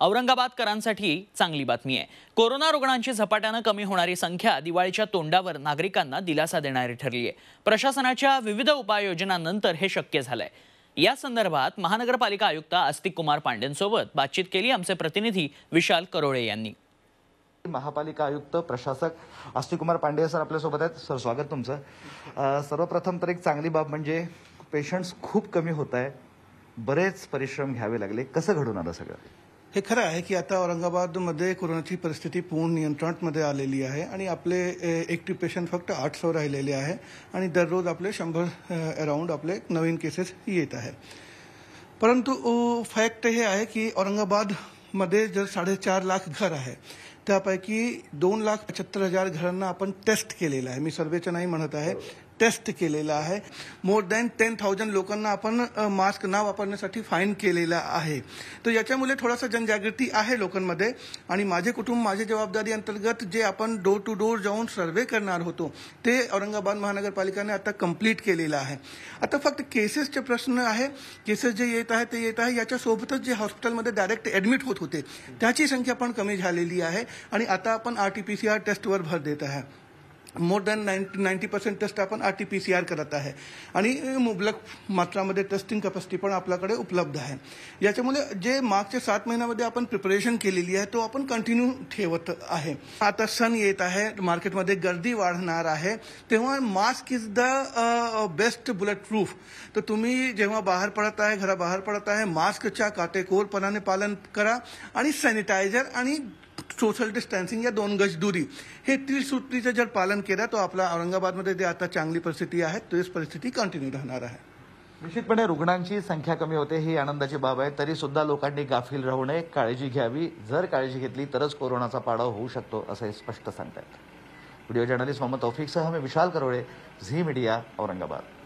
औरंगाबादकरांसाठी चांगली बातमी आहे कोरोना रुग्णांची झपाट्यानं कमी होणारी संख्या दिवाळीच्या तोंडावर नागरिकांना दिलासा देणारी ठरली आहे प्रशासनाच्या विविध उपाययोजनांनंतर हे शक्य झालंय या संदर्भात महानगरपालिका आयुक्त आस्तिक कुमार पांडेंसोबत बातचीत केली आमचे प्रतिनिधी विशाल करोळे यांनी महापालिका आयुक्त प्रशासक कुमार पांडे सर आपल्यासोबत आहेत सर स्वागत तुमचं सर्वप्रथम तर एक चांगली बाब म्हणजे पेशंट्स खूप कमी होत आहे बरेच परिश्रम घ्यावे लागले कसं घडून आलं सगळं हे खरं आहे की आता औरंगाबादमध्ये कोरोनाची परिस्थिती पूर्ण नियंत्रणामध्ये आलेली आहे आणि आपले एक्टिव पेशंट फक्त आठ सौ राहिलेले आहे आणि दररोज आपले शंभर अराउंड आपले नवीन केसेस येत आहे परंतु फॅक्ट हे आहे की औरंगाबादमध्ये जर साडेचार लाख घर आहे त्यापैकी दोन लाख पंच्याहत्तर हजार घरांना आपण टेस्ट केलेला आहे मी सर्वेचं नाही म्हणत आहे टेस्ट केलेला आहे मोर दॅन टेन थाउजंड लोकांना आपण मास्क न वापरण्यासाठी फाईन केलेला आहे तर याच्यामुळे थोडासा जनजागृती आहे लोकांमध्ये आणि माझे कुटुंब माझे जबाबदारी अंतर्गत जे आपण डोर टू डोर जाऊन सर्वे करणार होतो ते औरंगाबाद महानगरपालिकाने आता कम्प्लीट केलेलं आहे आता फक्त केसेसचे प्रश्न आहे केसेस जे येत आहे ते येत आहे याच्यासोबतच जे हॉस्पिटलमध्ये डायरेक्ट ऍडमिट होत होते त्याची संख्या पण कमी झालेली आहे आणि आता आपण आर टी पी सी टेस्टवर भर देत आहे more than ninety ninety percent test आपण R T P C R करत आहे आणि मुबलक मात्रामध्ये टेस्टिंग कॅपॅसिटी पण आपल्याकडे उपलब्ध आहे याच्यामुळे जे मागच्या सात महिन्यामध्ये आपण प्रिपरेशन केलेली आहे तो आपण कंटिन्यू ठेवत आहे आता सण येत आहे मार्केटमध्ये गर्दी वाढणार आहे तेव्हा mask is the best bulletproof तर तुम्ही जेव्हा बाहेर पडत आहे घराबाहेर पडत आहे मास्कच्या काटेकोरपणाने पालन करा आणि सॅनिटायझर आणि सोशल डिस्टन्सिंग या दोन गज दुरी हे त्रिसूत्रीचं जर पालन केलं तर आपला औरंगाबादमध्ये जे आता चांगली परिस्थिती आहे तेच परिस्थिती कंटिन्यू राहणार आहे निश्चितपणे रुग्णांची संख्या कमी होते ही आनंदाची बाब आहे तरी सुद्धा लोकांनी गाफील राहू नये काळजी घ्यावी जर काळजी घेतली तरच कोरोनाचा पाडाव होऊ शकतो असं स्पष्ट सांगतात व्हिडिओ जर्नलिस्ट मोहम्मद तौफिकसह मी विशाल करोळे झी मीडिया औरंगाबाद